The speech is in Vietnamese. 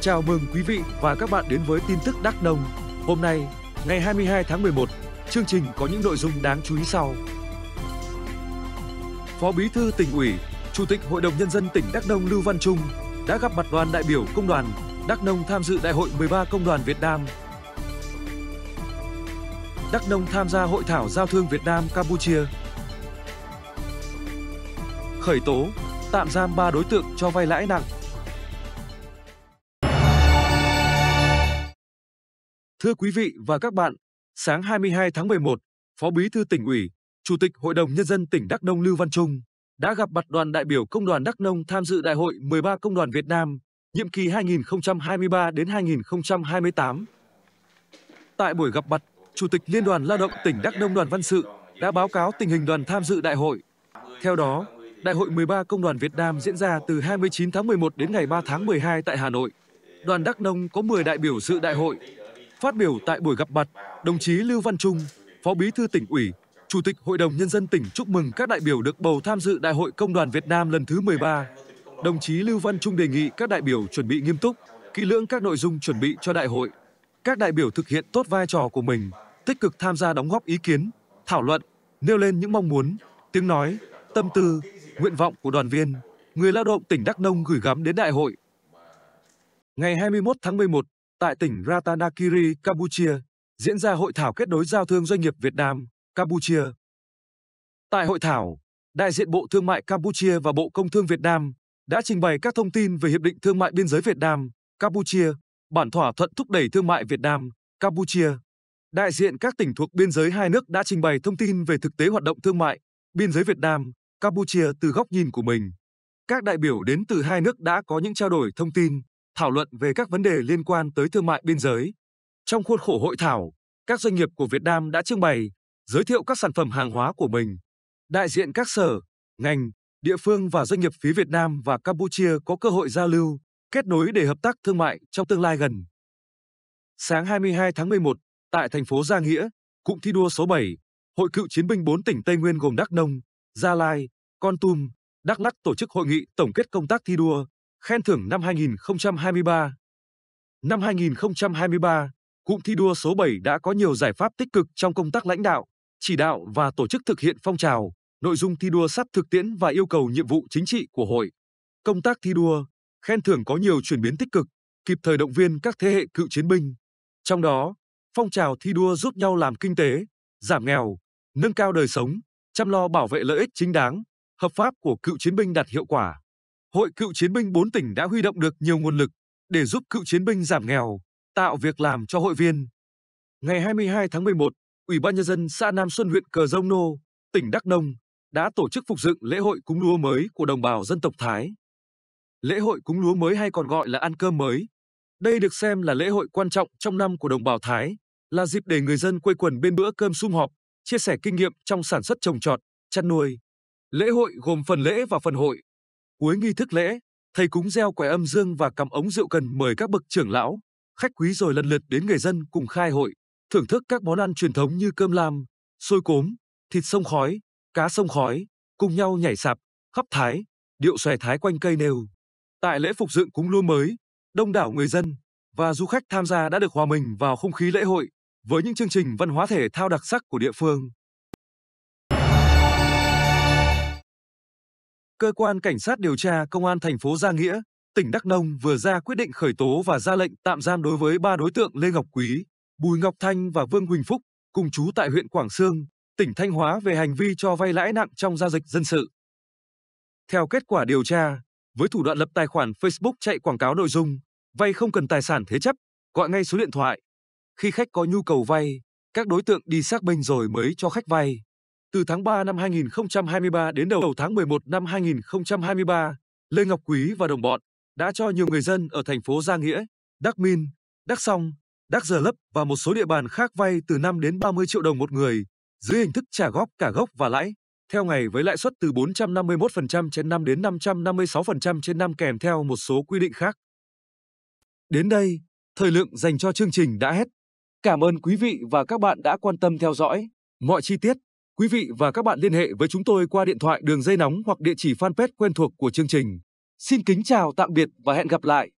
Chào mừng quý vị và các bạn đến với tin tức Đắk Nông. Hôm nay, ngày 22 tháng 11, chương trình có những nội dung đáng chú ý sau. Phó Bí thư tỉnh ủy, Chủ tịch Hội đồng Nhân dân tỉnh Đắk Nông Lưu Văn Trung đã gặp mặt đoàn đại biểu công đoàn Đắk Nông tham dự Đại hội 13 Công đoàn Việt Nam. Đắk Nông tham gia Hội thảo Giao thương Việt Nam Campuchia. Khởi tố, tạm giam 3 đối tượng cho vay lãi nặng Thưa quý vị và các bạn, sáng 22 tháng 11, Phó Bí thư tỉnh ủy, Chủ tịch Hội đồng Nhân dân tỉnh Đắk Nông Lưu Văn Trung đã gặp mặt đoàn đại biểu Công đoàn Đắk Nông tham dự Đại hội 13 Công đoàn Việt Nam, nhiệm kỳ 2023 đến 2028. Tại buổi gặp mặt, Chủ tịch Liên đoàn Lao động tỉnh Đắk Nông Đoàn Văn Sự đã báo cáo tình hình đoàn tham dự đại hội. Theo đó, Đại hội 13 Công đoàn Việt Nam diễn ra từ 29 tháng 11 đến ngày 3 tháng 12 tại Hà Nội. Đoàn Đắk Nông có 10 đại biểu dự đại hội, Phát biểu tại buổi gặp mặt, đồng chí Lưu Văn Trung, Phó Bí thư tỉnh ủy, Chủ tịch Hội đồng Nhân dân tỉnh chúc mừng các đại biểu được bầu tham dự Đại hội Công đoàn Việt Nam lần thứ 13. Đồng chí Lưu Văn Trung đề nghị các đại biểu chuẩn bị nghiêm túc, kỹ lưỡng các nội dung chuẩn bị cho đại hội. Các đại biểu thực hiện tốt vai trò của mình, tích cực tham gia đóng góp ý kiến, thảo luận, nêu lên những mong muốn, tiếng nói, tâm tư, nguyện vọng của đoàn viên, người lao động tỉnh Đắk Nông gửi gắm đến đại hội. Ngày 21 tháng 11, tại tỉnh Ratanakiri, Campuchia, diễn ra hội thảo kết nối giao thương doanh nghiệp Việt Nam, Campuchia. Tại hội thảo, đại diện Bộ Thương mại Campuchia và Bộ Công Thương Việt Nam đã trình bày các thông tin về Hiệp định Thương mại Biên giới Việt Nam, Campuchia, bản thỏa thuận thúc đẩy thương mại Việt Nam, Campuchia. Đại diện các tỉnh thuộc biên giới hai nước đã trình bày thông tin về thực tế hoạt động thương mại, biên giới Việt Nam, Campuchia từ góc nhìn của mình. Các đại biểu đến từ hai nước đã có những trao đổi thông tin, thảo luận về các vấn đề liên quan tới thương mại biên giới. Trong khuôn khổ hội thảo, các doanh nghiệp của Việt Nam đã trưng bày, giới thiệu các sản phẩm hàng hóa của mình. Đại diện các sở, ngành, địa phương và doanh nghiệp phía Việt Nam và Campuchia có cơ hội giao lưu, kết nối để hợp tác thương mại trong tương lai gần. Sáng 22 tháng 11, tại thành phố Gia Nghĩa, cụm thi đua số 7, Hội cựu chiến binh 4 tỉnh Tây Nguyên gồm Đắk Nông, Gia Lai, Con Tum, Đắk Lắc tổ chức hội nghị tổng kết công tác thi đua Khen thưởng năm 2023 Năm 2023, Cụm thi đua số 7 đã có nhiều giải pháp tích cực trong công tác lãnh đạo, chỉ đạo và tổ chức thực hiện phong trào, nội dung thi đua sát thực tiễn và yêu cầu nhiệm vụ chính trị của hội. Công tác thi đua, khen thưởng có nhiều chuyển biến tích cực, kịp thời động viên các thế hệ cựu chiến binh. Trong đó, phong trào thi đua giúp nhau làm kinh tế, giảm nghèo, nâng cao đời sống, chăm lo bảo vệ lợi ích chính đáng, hợp pháp của cựu chiến binh đạt hiệu quả. Hội cựu chiến binh 4 tỉnh đã huy động được nhiều nguồn lực để giúp cựu chiến binh giảm nghèo, tạo việc làm cho hội viên. Ngày 22 tháng 11, Ủy ban Nhân dân xã Nam Xuân huyện Cờ Rông Nô, tỉnh Đắk Nông đã tổ chức phục dựng lễ hội cúng lúa mới của đồng bào dân tộc Thái. Lễ hội cúng lúa mới hay còn gọi là ăn cơm mới. Đây được xem là lễ hội quan trọng trong năm của đồng bào Thái, là dịp để người dân quây quần bên bữa cơm sum họp, chia sẻ kinh nghiệm trong sản xuất trồng trọt, chăn nuôi. Lễ hội gồm phần lễ và phần hội, Cuối nghi thức lễ, thầy cúng gieo quẻ âm dương và cắm ống rượu cần mời các bậc trưởng lão, khách quý rồi lần lượt đến người dân cùng khai hội, thưởng thức các món ăn truyền thống như cơm lam, xôi cốm, thịt sông khói, cá sông khói, cùng nhau nhảy sạp, khắp thái, điệu xòe thái quanh cây nêu. Tại lễ phục dựng cúng lúa mới, đông đảo người dân và du khách tham gia đã được hòa mình vào không khí lễ hội với những chương trình văn hóa thể thao đặc sắc của địa phương. Cơ quan cảnh sát điều tra công an thành phố Gia Nghĩa, tỉnh Đắk Nông vừa ra quyết định khởi tố và ra lệnh tạm giam đối với ba đối tượng Lê Ngọc Quý, Bùi Ngọc Thanh và Vương Huỳnh Phúc, cùng chú tại huyện Quảng Sương, tỉnh Thanh Hóa về hành vi cho vay lãi nặng trong giao dịch dân sự. Theo kết quả điều tra, với thủ đoạn lập tài khoản Facebook chạy quảng cáo nội dung vay không cần tài sản thế chấp, gọi ngay số điện thoại. Khi khách có nhu cầu vay, các đối tượng đi xác minh rồi mới cho khách vay. Từ tháng 3 năm 2023 đến đầu tháng 11 năm 2023, Lê Ngọc Quý và đồng bọn đã cho nhiều người dân ở thành phố Giang Nghĩa, Đắc Min, Đắc Song, Đắc Giờ Lấp và một số địa bàn khác vay từ 5 đến 30 triệu đồng một người, dưới hình thức trả góp cả gốc và lãi, theo ngày với lãi suất từ 451% trên năm đến 556% trên năm kèm theo một số quy định khác. Đến đây, thời lượng dành cho chương trình đã hết. Cảm ơn quý vị và các bạn đã quan tâm theo dõi. Mọi chi tiết Quý vị và các bạn liên hệ với chúng tôi qua điện thoại đường dây nóng hoặc địa chỉ fanpage quen thuộc của chương trình. Xin kính chào tạm biệt và hẹn gặp lại!